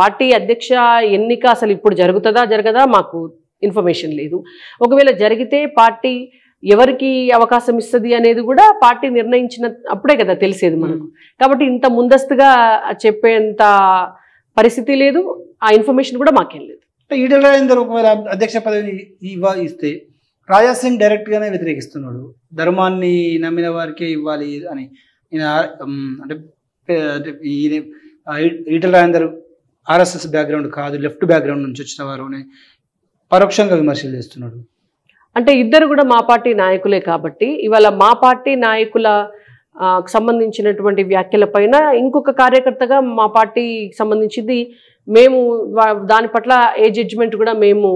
Party అధ్యక్ష ఎన్నిక అసలు ఇప్పుడు జరుగుతుందా జరగదా మాకు ఇన్ఫర్మేషన్ లేదు ఒకవేళ జరిగితే పార్టీ ఎవరికి అవకాశం ఇస్తుంది అనేది కూడా పార్టీ నిర్ణయించిన అప్పుడే కదా తెలిసేది మనకు కాబట్టి ఇంత ముందస్తుగా చెప్పేంత పరిస్థితి లేదు ఆ ఇన్ఫర్మేషన్ కూడా మాకేం లేదు ఈడల రాజేందర్ ఒకవేళ అధ్యక్ష పదవిని ఇస్తే రాజాసింగ్ డైరెక్ట్గానే వ్యతిరేకిస్తున్నాడు ధర్మాన్ని నమ్మిన వారికే ఇవ్వాలి అని అంటే ఈటల రాజేందర్ ఆర్ఎస్ఎస్ బ్యాక్గ్రౌండ్ కాదు లెఫ్ట్ బ్యాక్గ్రౌండ్ నుంచి వచ్చిన వారు పరోక్షంగా విమర్శలు చేస్తున్నాడు అంటే ఇద్దరు కూడా మా పార్టీ నాయకులే కాబట్టి ఇవాళ మా పార్టీ నాయకుల సంబంధించినటువంటి వ్యాఖ్యల పైన ఇంకొక కార్యకర్తగా మా పార్టీకి సంబంధించింది మేము దాని పట్ల ఏ జడ్జిమెంట్ కూడా మేము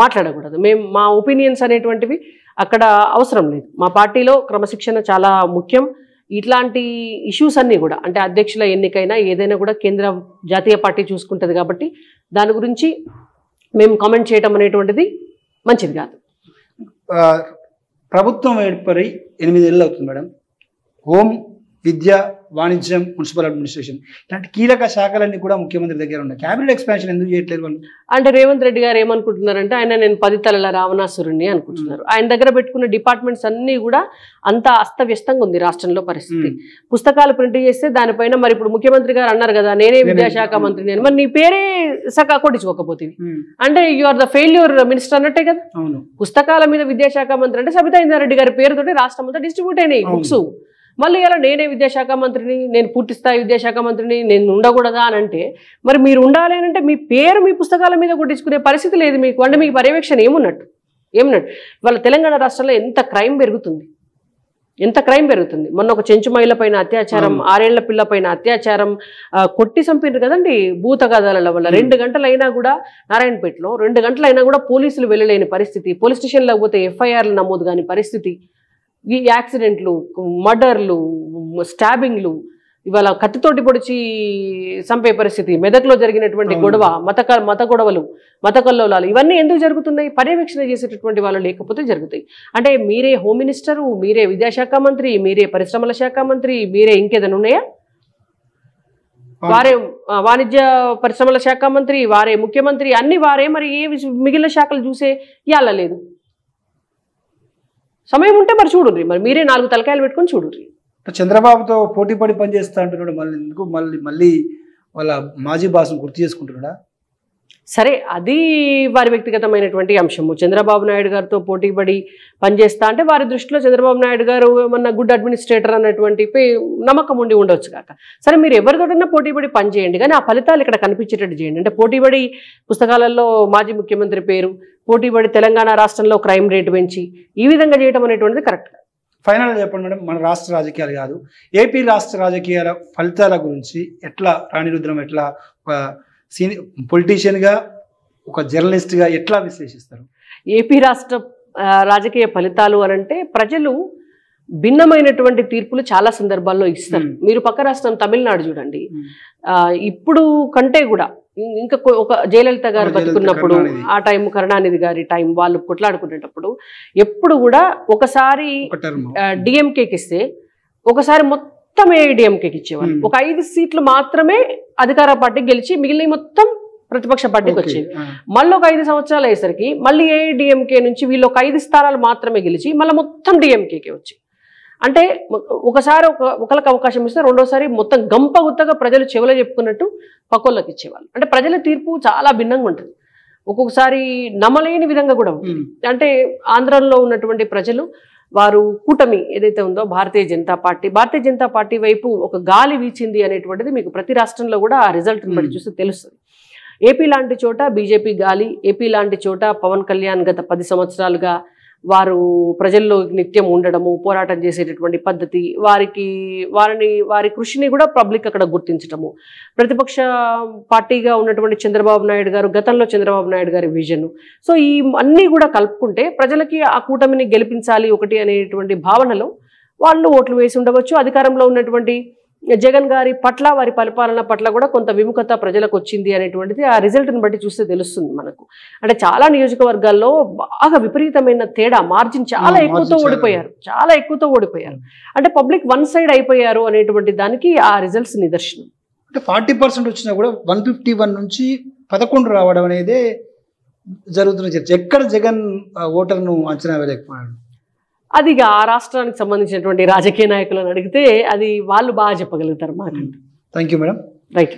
మాట్లాడకూడదు మేము మా ఒపీనియన్స్ అనేటువంటివి అక్కడ అవసరం లేదు మా పార్టీలో క్రమశిక్షణ చాలా ముఖ్యం ఇట్లాంటి ఇష్యూస్ అన్నీ కూడా అంటే అధ్యక్షుల ఎన్నికైనా ఏదైనా కూడా కేంద్ర జాతీయ పార్టీ చూసుకుంటుంది కాబట్టి దాని గురించి మేము కామెంట్ చేయటం అనేటువంటిది మంచిది కాదు ప్రభుత్వం ఏర్పడి ఏళ్ళు అవుతుంది మేడం హోమ్ విద్య వాణిజ్యం మున్సిపల్ అడ్మినిస్ట్రేషన్ ఇలాంటి కీలక శాఖలన్నీ కూడా ముఖ్యమంత్రి దగ్గర ఉన్నాయి క్యాబినెట్ ఎక్స్పాన్షన్ ఎందుకు చేయట్లేదు అంటే రేవంత్ రెడ్డి గారు ఏమనుకుంటున్నారంటే ఆయన నేను పది తలల రావణాసురుణ్ణి అనుకుంటున్నారు hmm. ఆయన దగ్గర పెట్టుకున్న డిపార్ట్మెంట్స్ అన్నీ కూడా అంత అస్తవ్యస్తంగా ఉంది రాష్ట్రంలో పరిస్థితి hmm. పుస్తకాలు ప్రింట్ చేస్తే దానిపైన మరి ఇప్పుడు ముఖ్యమంత్రి గారు అన్నారు కదా నేనే విద్యాశాఖ మంత్రి నేను మరి నీ పేరే శాఖ కొట్టించుకోకపోతే hmm. అంటే you are the failure minister అన్నట్టే కదా పుస్తకాల మీద విద్యాశాఖ మంత్రి అంటే సబితా ఇందారెడ్డి గారి పేరుతో రాష్ట్రం అంతా డిస్ట్రిబ్యూట్ అయినాయి బుక్స్ మళ్ళీ ఇలా నేనే విద్యాశాఖ మంత్రిని నేను పూర్తిస్థాయి విద్యాశాఖ మంత్రిని నేను ఉండకూడదా అని అంటే మరి మీరు ఉండాలి అంటే మీ పేరు మీ పుస్తకాల మీద కొట్టించుకునే పరిస్థితి లేదు మీకు అంటే మీ పర్యవేక్షణ ఏమున్నట్టు ఏమున్నట్టు వాళ్ళ తెలంగాణ రాష్ట్రంలో ఎంత క్రైమ్ పెరుగుతుంది ఎంత క్రైమ్ పెరుగుతుంది మొన్న ఒక చెంచు మహిళ పైన అత్యాచారం ఆరేళ్ల పిల్ల పైన అత్యాచారం కొట్టి చంపినారు కదండి భూత కథల వల్ల రెండు గంటలైనా కూడా నారాయణపేటలో రెండు గంటలైనా కూడా పోలీసులు వెళ్ళలేని పరిస్థితి పోలీస్ స్టేషన్లో పోతే ఎఫ్ఐఆర్లు నమోదు కాని పరిస్థితి ఈ యాక్సిడెంట్లు మర్డర్లు స్టాబింగ్లు ఇవాళ కత్తితోటి పొడిచి చంపే పరిస్థితి మెదక్లో జరిగినటువంటి గొడవ మత మత గొడవలు మత కల్లోలాలు ఇవన్నీ ఎందుకు జరుగుతున్నాయి పర్యవేక్షణ చేసేటటువంటి వాళ్ళు లేకపోతే జరుగుతాయి అంటే మీరే హోమ్ మినిస్టరు మీరే విద్యాశాఖ మంత్రి మీరే పరిశ్రమల శాఖ మంత్రి మీరే ఇంకేదైనా ఉన్నాయా వారే వాణిజ్య పరిశ్రమల శాఖ మంత్రి వారే ముఖ్యమంత్రి అన్ని వారే మరి ఏ మిగిలిన శాఖలు చూసే ఇవ్వాల లేదు సమయం ఉంటే మరి చూడుర్రి మరి మీరే నాలుగు తలకాయలు పెట్టుకొని చూడుర్రి చంద్రబాబుతో పోటీ పడి పనిచేస్తా అంటున్నాడు మళ్ళీ ఎందుకు మళ్ళీ మళ్ళీ వాళ్ళ మాజీ బాసును గుర్తు చేసుకుంటున్నాడా సరే అది వారి వ్యక్తిగతమైనటువంటి అంశము చంద్రబాబు నాయుడు గారితో పోటీ పడి పనిచేస్తా అంటే వారి దృష్టిలో చంద్రబాబు నాయుడు గారు ఏమన్నా గుడ్ అడ్మినిస్ట్రేటర్ అన్నటువంటి నమ్మకం ఉండి ఉండొచ్చు కాక సరే మీరు ఎవరితోటన్నా పోటీ పడి పనిచేయండి కానీ ఆ ఫలితాలు ఇక్కడ కనిపించేటట్టు చేయండి అంటే పోటీ పుస్తకాలలో మాజీ ముఖ్యమంత్రి పేరు పోటీ తెలంగాణ రాష్ట్రంలో క్రైమ్ రేటు పెంచి ఈ విధంగా చేయడం అనేటువంటిది కరెక్ట్ ఫైనల్గా చెప్పండి మేడం మన రాష్ట్ర రాజకీయాలు కాదు ఏపీ రాష్ట్ర రాజకీయాల ఫలితాల గురించి ఎట్లా రాణిరుద్రం ఎట్లా సీని పొలిటీషియన్గా ఒక జర్నలిస్ట్గా ఎట్లా విశ్లేషిస్తారు ఏపీ రాష్ట్ర రాజకీయ ఫలితాలు అనంటే ప్రజలు భిన్నమైనటువంటి తీర్పులు చాలా సందర్భాల్లో ఇస్తారు మీరు పక్క రాష్ట్రం తమిళనాడు చూడండి ఇప్పుడు కంటే కూడా ఇంకా ఒక జయలలిత గారు బతుకున్నప్పుడు ఆ టైం కరుణానిధి గారి టైం వాళ్ళు కొట్లాడుకునేటప్పుడు ఎప్పుడు కూడా ఒకసారి డిఎంకేకి ఇస్తే ఒకసారి మొత్తం మొత్తం ఏఐడిఎంకేకి ఇచ్చేవాళ్ళు hmm. ఒక ఐదు సీట్లు మాత్రమే అధికార పార్టీ గెలిచి మిగిలిన మొత్తం ప్రతిపక్ష పార్టీకి వచ్చింది మళ్ళీ ఒక ఐదు సంవత్సరాలు అయ్యేసరికి మళ్ళీ ఏఐడిఎంకే నుంచి వీళ్ళు ఒక ఐదు స్థానాలు మాత్రమే గెలిచి మళ్ళీ మొత్తం డిఎంకేకే వచ్చి అంటే ఒకసారి ఒక ఒకరికి అవకాశం ఇస్తే రెండోసారి మొత్తం గంప గుత్తగా ప్రజలు చెవులు చెప్పుకున్నట్టు పక్కోళ్ళకి ఇచ్చేవాళ్ళు అంటే ప్రజల తీర్పు చాలా భిన్నంగా ఉంటుంది ఒక్కొక్కసారి నమ్మలేని విధంగా కూడా ఉంటుంది hmm. అంటే ఆంధ్రాలో ఉన్నటువంటి ప్రజలు వారు కూటమి ఏదైతే ఉందో భారతీయ జనతా పార్టీ భారతీయ జనతా పార్టీ వైపు ఒక గాలి వీచింది అనేటువంటిది మీకు ప్రతి రాష్ట్రంలో కూడా ఆ రిజల్ట్ని బట్టి చూస్తే తెలుస్తుంది ఏపీ లాంటి చోట బీజేపీ గాలి ఏపీ లాంటి చోట పవన్ కళ్యాణ్ గత పది సంవత్సరాలుగా వారు ప్రజల్లో నిత్యం ఉండడము పోరాటం చేసేటటువంటి పద్ధతి వారికి వారిని వారి కృషిని కూడా పబ్లిక్ అక్కడ గుర్తించడము ప్రతిపక్ష పార్టీగా ఉన్నటువంటి చంద్రబాబు నాయుడు గారు గతంలో చంద్రబాబు నాయుడు గారి విజన్ సో ఈ అన్నీ కూడా కలుపుకుంటే ప్రజలకి ఆ కూటమిని గెలిపించాలి ఒకటి అనేటువంటి భావనలో వాళ్ళు ఓట్లు వేసి ఉండవచ్చు అధికారంలో ఉన్నటువంటి జగన్ గారి పట్ల వారి పరిపాలన పట్ల కూడా కొంత విముఖత ప్రజలకు వచ్చింది అనేటువంటిది ఆ రిజల్ట్ని బట్టి చూస్తే తెలుస్తుంది మనకు అంటే చాలా నియోజకవర్గాల్లో బాగా విపరీతమైన తేడా మార్జిన్ చాలా ఎక్కువతో ఓడిపోయారు చాలా ఎక్కువతో ఓడిపోయారు అంటే పబ్లిక్ వన్ సైడ్ అయిపోయారు అనేటువంటి దానికి ఆ రిజల్ట్స్ నిదర్శనం అంటే ఫార్టీ పర్సెంట్ వచ్చినా కూడా వన్ ఫిఫ్టీ వన్ నుంచి పదకొండు రావడం అనేది జరుగుతున్న చర్చ ఎక్కడ జగన్ ఓటర్ను అంచనా వేయలేకపోయాడు అది ఇక ఆ రాష్ట్రానికి సంబంధించినటువంటి రాజకీయ నాయకులను అడిగితే అది వాళ్ళు బాగా చెప్పగలుగుతారు మాకు థ్యాంక్ యూ మేడం రైట్